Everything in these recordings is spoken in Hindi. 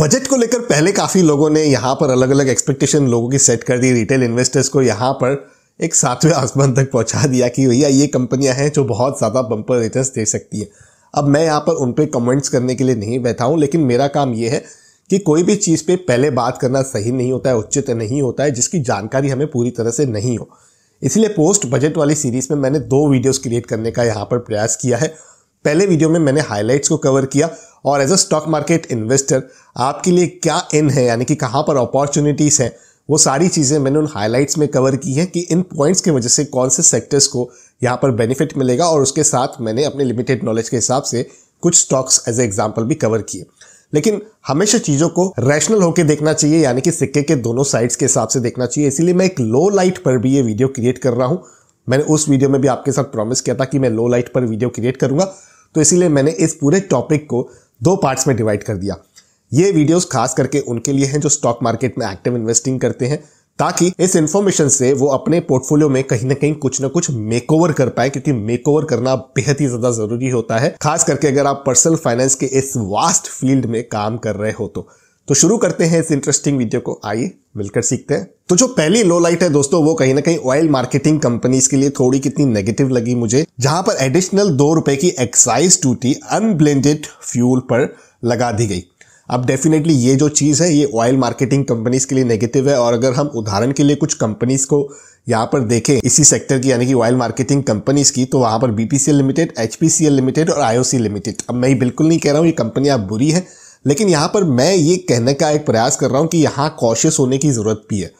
बजट को लेकर पहले काफ़ी लोगों ने यहाँ पर अलग अलग एक्सपेक्टेशन लोगों की सेट कर दी रिटेल इन्वेस्टर्स को यहाँ पर एक सातवें आसमान तक पहुँचा दिया कि भैया ये कंपनियाँ हैं जो बहुत ज़्यादा बम्पर रिटर्न दे सकती हैं अब मैं यहाँ पर उन पर कमेंट्स करने के लिए नहीं बैठा हूँ लेकिन मेरा काम ये है कि कोई भी चीज़ पे पहले बात करना सही नहीं होता है उचित नहीं होता है जिसकी जानकारी हमें पूरी तरह से नहीं हो इसलिए पोस्ट बजट वाली सीरीज़ में मैंने दो वीडियोस क्रिएट करने का यहाँ पर प्रयास किया है पहले वीडियो में मैंने हाइलाइट्स को कवर किया और as a stock market investor आपके लिए क्या इन है यानी कि कहाँ पर अपॉर्चुनिटीज़ हैं वो सारी चीज़ें मैंने उन हाइलाइट्स में कवर की हैं कि इन पॉइंट्स की वजह से कौन से सेक्टर्स को यहाँ पर बेनिफिट मिलेगा और उसके साथ मैंने अपने लिमिटेड नॉलेज के हिसाब से कुछ स्टॉक्स एज ए एग्जाम्पल भी कवर किए लेकिन हमेशा चीज़ों को रैशनल होकर देखना चाहिए यानी कि सिक्के के दोनों साइड्स के हिसाब से देखना चाहिए इसीलिए मैं एक लो लाइट पर भी ये वीडियो क्रिएट कर रहा हूँ मैंने उस वीडियो में भी आपके साथ प्रॉमिस किया था कि मैं लो लाइट पर वीडियो क्रिएट करूंगा तो इसीलिए मैंने इस पूरे टॉपिक को दो पार्ट्स में डिवाइड कर दिया ये वीडियोस खास करके उनके लिए हैं जो स्टॉक मार्केट में एक्टिव इन्वेस्टिंग करते हैं ताकि इस इन्फॉर्मेशन से वो अपने पोर्टफोलियो में कहीं ना कहीं कुछ ना कुछ मेकओवर कर पाए क्योंकि मेकओवर करना बेहद ही ज्यादा जरूरी होता है खास करके अगर आप पर्सनल फाइनेंस के इस वास्ट फील्ड में काम कर रहे हो तो तो शुरू करते हैं इस इंटरेस्टिंग वीडियो को आइए मिलकर सीखते हैं तो जो पहली लो लाइट है दोस्तों वो कहीं ना कहीं ऑयल मार्केटिंग कंपनीज के लिए थोड़ी कितनी नेगेटिव लगी मुझे जहां पर एडिशनल दो रुपए की एक्साइज ड्यूटी अनब्लेंडेड फ्यूल पर लगा दी गई अब डेफिनेटली ये जो चीज़ है ये ऑयल मार्केटिंग कंपनीज के लिए नेगेटिव है और अगर हम उदाहरण के लिए कुछ कंपनीज को यहाँ पर देखें इसी सेक्टर की यानी कि ऑयल मार्केटिंग कंपनीज की तो वहाँ पर बीपीसीएल लिमिटेड एचपीसीएल लिमिटेड और आईओसी लिमिटेड अब मैं बिल्कुल नहीं कह रहा हूँ ये कंपनियाँ बुरी है लेकिन यहाँ पर मैं ये कहने का एक प्रयास कर रहा हूँ कि यहाँ कॉशियस होने की ज़रूरत भी है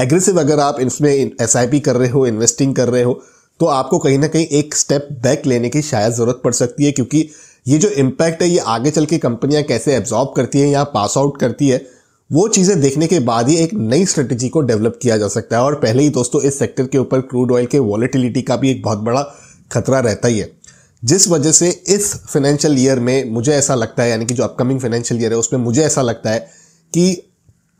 एग्रेसिव अगर आप इसमें एस कर रहे हो इन्वेस्टिंग कर रहे हो तो आपको कहीं ना कहीं एक स्टेप बैक लेने की शायद ज़रूरत पड़ सकती है क्योंकि ये जो इम्पैक्ट है ये आगे चल के कंपनियाँ कैसे एब्जॉर्ब करती हैं या पास आउट करती है वो चीज़ें देखने के बाद ही एक नई स्ट्रेटेजी को डेवलप किया जा सकता है और पहले ही दोस्तों इस सेक्टर के ऊपर क्रूड ऑयल के वॉलिटिलिटी का भी एक बहुत बड़ा खतरा रहता ही है जिस वजह से इस फाइनेंशियल ईयर में मुझे ऐसा लगता है यानी कि जो अपकमिंग फाइनेंशियल ईयर है उसमें मुझे ऐसा लगता है कि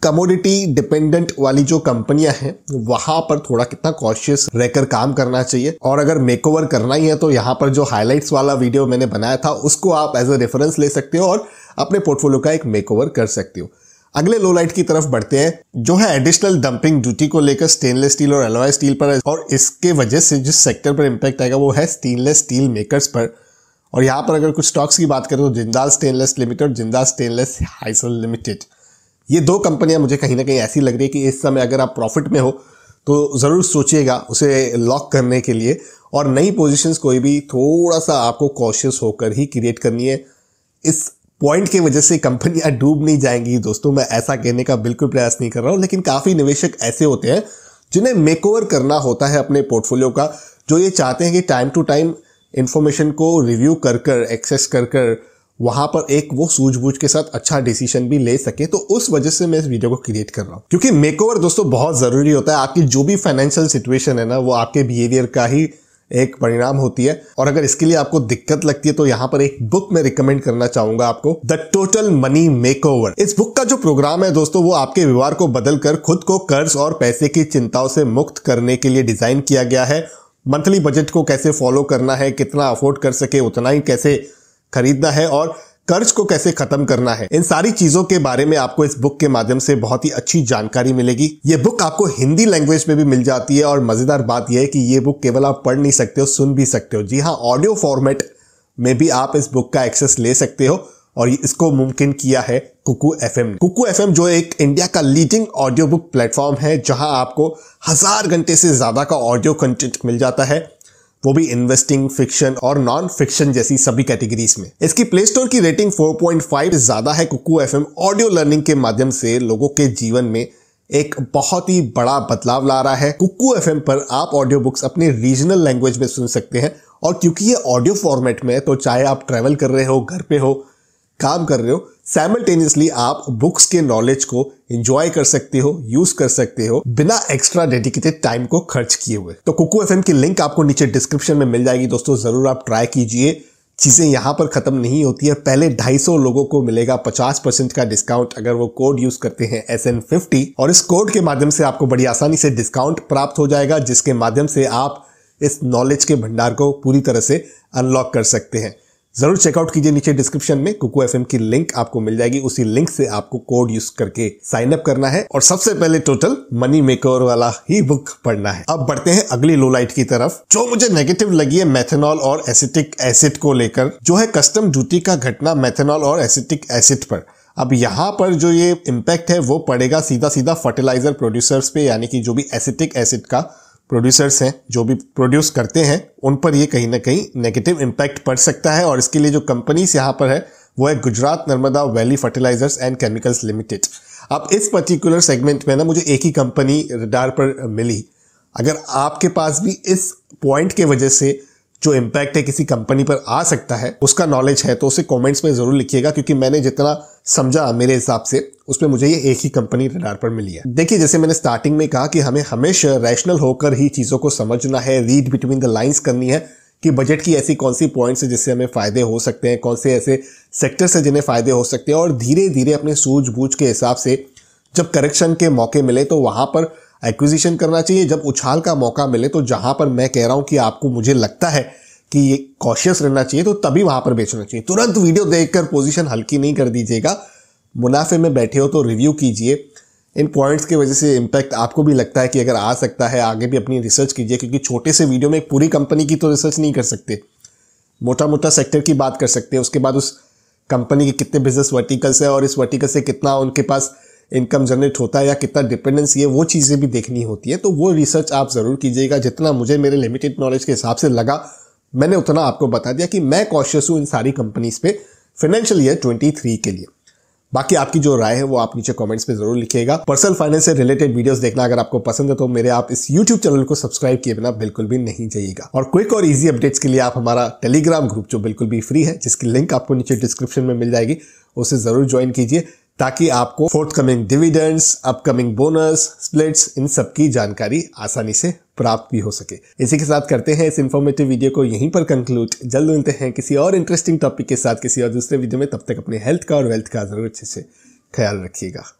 कमोडिटी डिपेंडेंट वाली जो कंपनियां हैं वहां पर थोड़ा कितना कॉशियस रहकर काम करना चाहिए और अगर मेकओवर करना ही है तो यहां पर जो हाईलाइट्स वाला वीडियो मैंने बनाया था उसको आप एज अ रेफरेंस ले सकते हो और अपने पोर्टफोलियो का एक मेकओवर कर सकते हो अगले लोलाइट की तरफ बढ़ते हैं जो है एडिशनल डंपिंग ड्यूटी को लेकर स्टेनलेस स्टील और एलोए स्टील पर और इसके वजह से जिस सेक्टर पर इम्पैक्ट आएगा वो है स्टेनलेस स्टील मेकर्स पर और यहाँ पर अगर कुछ स्टॉक्स की बात करें तो जिंदाल स्टेनलेस लिमिटेड और जिंदाल स्टेनलेस हाइसल लिमिटेड ये दो कंपनियां मुझे कहीं ना कहीं ऐसी लग रही है कि इस समय अगर आप प्रॉफिट में हो तो ज़रूर सोचिएगा उसे लॉक करने के लिए और नई पोजीशंस कोई भी थोड़ा सा आपको कॉशियस होकर ही क्रिएट करनी है इस पॉइंट की वजह से कंपनियां डूब नहीं जाएंगी दोस्तों मैं ऐसा कहने का बिल्कुल प्रयास नहीं कर रहा हूं लेकिन काफ़ी निवेशक ऐसे होते हैं जिन्हें मेकओवर करना होता है अपने पोर्टफोलियो का जो ये चाहते हैं कि टाइम टू टाइम इन्फॉर्मेशन को रिव्यू कर कर एक्सेस कर कर वहां पर एक वो सूझबूझ के साथ अच्छा डिसीजन भी ले सके तो उस वजह से मैं इस वीडियो को क्रिएट कर रहा हूँ क्योंकि मेकओवर दोस्तों बहुत जरूरी होता है आपकी जो भी फाइनेंशियल सिचुएशन है ना वो आपके बिहेवियर का ही एक परिणाम होती है और अगर इसके लिए आपको दिक्कत लगती है तो यहाँ पर एक बुक में रिकमेंड करना चाहूंगा आपको द टोटल मनी मेक इस बुक का जो प्रोग्राम है दोस्तों वो आपके व्यवहार को बदलकर खुद को कर्ज और पैसे की चिंताओं से मुक्त करने के लिए डिजाइन किया गया है मंथली बजट को कैसे फॉलो करना है कितना अफोर्ड कर सके उतना ही कैसे खरीदना है और कर्ज को कैसे खत्म करना है इन सारी चीजों के बारे में आपको इस बुक के माध्यम से बहुत ही अच्छी जानकारी मिलेगी ये बुक आपको हिंदी लैंग्वेज में भी मिल जाती है और मजेदार बात यह है कि ये बुक केवल आप पढ़ नहीं सकते हो सुन भी सकते हो जी हाँ ऑडियो फॉर्मेट में भी आप इस बुक का एक्सेस ले सकते हो और इसको मुमकिन किया है कुकू एफ एम कुकू एफ एम जो एक इंडिया का लीडिंग ऑडियो बुक प्लेटफॉर्म है जहां आपको हजार घंटे से ज्यादा का ऑडियो कंटेंट मिल जाता है वो भी इन्वेस्टिंग फिक्शन और नॉन फिक्शन जैसी सभी कैटेगरीज में इसकी प्ले स्टोर की रेटिंग 4.5 ज्यादा है कुकू एफ ऑडियो लर्निंग के माध्यम से लोगों के जीवन में एक बहुत ही बड़ा बदलाव ला रहा है कुकू एफ पर आप ऑडियो बुक्स अपने रीजनल लैंग्वेज में सुन सकते हैं और क्योंकि ये ऑडियो फॉर्मेट में है तो चाहे आप ट्रैवल कर रहे हो घर पे हो काम कर रहे हो साइमल्टेनियसली आप बुक्स के नॉलेज को एंजॉय कर सकते हो यूज कर सकते हो बिना एक्स्ट्रा डेडिकेटेड टाइम को खर्च किए हुए तो कुकू एफ की लिंक आपको नीचे डिस्क्रिप्शन में मिल जाएगी दोस्तों जरूर आप ट्राई कीजिए चीज़ें यहां पर ख़त्म नहीं होती है पहले 250 लोगों को मिलेगा 50 परसेंट का डिस्काउंट अगर वो कोड यूज़ करते हैं एस एन फिफ्टी और इस कोड के माध्यम से आपको बड़ी आसानी से डिस्काउंट प्राप्त हो जाएगा जिसके माध्यम से आप इस नॉलेज के भंडार को पूरी तरह से अनलॉक कर सकते हैं ज़रूर चेकआउट कीजिए नीचे डिस्क्रिप्शन में कुकू एफ की लिंक आपको मिल जाएगी उसी लिंक से आपको कोड यूज करके साइन अप करना है और सबसे पहले टोटल मनी मेकर वाला ही बुक पढ़ना है अब बढ़ते हैं अगली लोलाइट की तरफ जो मुझे नेगेटिव लगी है मेथेनॉल और एसिटिक एसिड को लेकर जो है कस्टम ड्यूटी का घटना मैथेनॉल और एसिटिक एसिड पर अब यहाँ पर जो ये इम्पैक्ट है वो पड़ेगा सीधा सीधा फर्टिलाइजर प्रोड्यूसर्स पे यानी कि जो भी एसिटिक एसिड का प्रोड्यूसर्स हैं जो भी प्रोड्यूस करते हैं उन पर ये कहीं ना कहीं नेगेटिव इम्पैक्ट पड़ सकता है और इसके लिए जो कंपनीज यहाँ पर है वो है Gujarat Narmada valley fertilizers and chemicals limited अब इस पर्टिकुलर सेगमेंट में ना मुझे एक ही कंपनी रडार पर मिली अगर आपके पास भी इस पॉइंट के वजह से जो इम्पैक्ट है किसी कंपनी पर आ सकता है उसका नॉलेज है तो उसे कमेंट्स में ज़रूर लिखिएगा क्योंकि मैंने जितना समझा मेरे हिसाब से उसमें मुझे ये एक ही कंपनी रडार पर मिली है देखिए जैसे मैंने स्टार्टिंग में कहा कि हमें हमेशा रैशनल होकर ही चीज़ों को समझना है रीड बिटवीन द लाइन्स करनी है कि बजट की ऐसी कौन सी पॉइंट्स है जिससे हमें फ़ायदे हो सकते हैं कौन से ऐसे सेक्टर्स हैं जिन्हें फ़ायदे हो सकते हैं और धीरे धीरे अपने सूझबूझ के हिसाब से जब करेक्शन के मौके मिले तो वहाँ पर एक्विजिशन करना चाहिए जब उछाल का मौका मिले तो जहाँ पर मैं कह रहा हूँ कि आपको मुझे लगता है कि ये कॉशियस रहना चाहिए तो तभी वहाँ पर बेचना चाहिए तुरंत वीडियो देखकर पोजीशन हल्की नहीं कर दीजिएगा मुनाफे में बैठे हो तो रिव्यू कीजिए इन पॉइंट्स की वजह से इम्पैक्ट आपको भी लगता है कि अगर आ सकता है आगे भी अपनी रिसर्च कीजिए क्योंकि छोटे से वीडियो में पूरी कंपनी की तो रिसर्च नहीं कर सकते मोटा मोटा सेक्टर की बात कर सकते हैं उसके बाद उस कंपनी के कितने बिजनेस वर्टिकल्स है और इस वर्टिकल से कितना उनके पास इनकम जनरेट होता है या कितना डिपेंडेंस ये वो चीज़ें भी देखनी होती है तो वो रिसर्च आप ज़रूर कीजिएगा जितना मुझे मेरे लिमिटेड नॉलेज के हिसाब से लगा मैंने उतना आपको बता दिया कि मैं कॉशियस हूँ इन सारी कंपनीज़ पे फाइनेंशियल ईयर थ्री के लिए बाकी आपकी जो राय है वो आप नीचे कमेंट्स में जरूर लिखिएगा पर्सनल फाइनेंस से रिलेटेड वीडियोस देखना अगर आपको पसंद है तो मेरे आप इस यूट्यूब चैनल को सब्सक्राइब किए बिना बिल्कुल भी नहीं जाइएगा और क्विक और इजी अपडेट्स के लिए आप हमारा टेलीग्राम ग्रुप जो बिल्कुल भी फ्री है जिसकी लिंक आपको नीचे डिस्क्रिप्शन में मिल जाएगी उसे जरूर ज्वाइन कीजिए ताकि आपको forthcoming dividends upcoming bonus splits इन सब की जानकारी आसानी से प्राप्त भी हो सके इसी के साथ करते हैं इस इन्फॉर्मेटिव वीडियो को यहीं पर कंक्लूड जल्द मिलते हैं किसी और इंटरेस्टिंग टॉपिक के साथ किसी और दूसरे वीडियो में तब तक अपने हेल्थ का और वेल्थ का जरूर अच्छे से ख्याल रखिएगा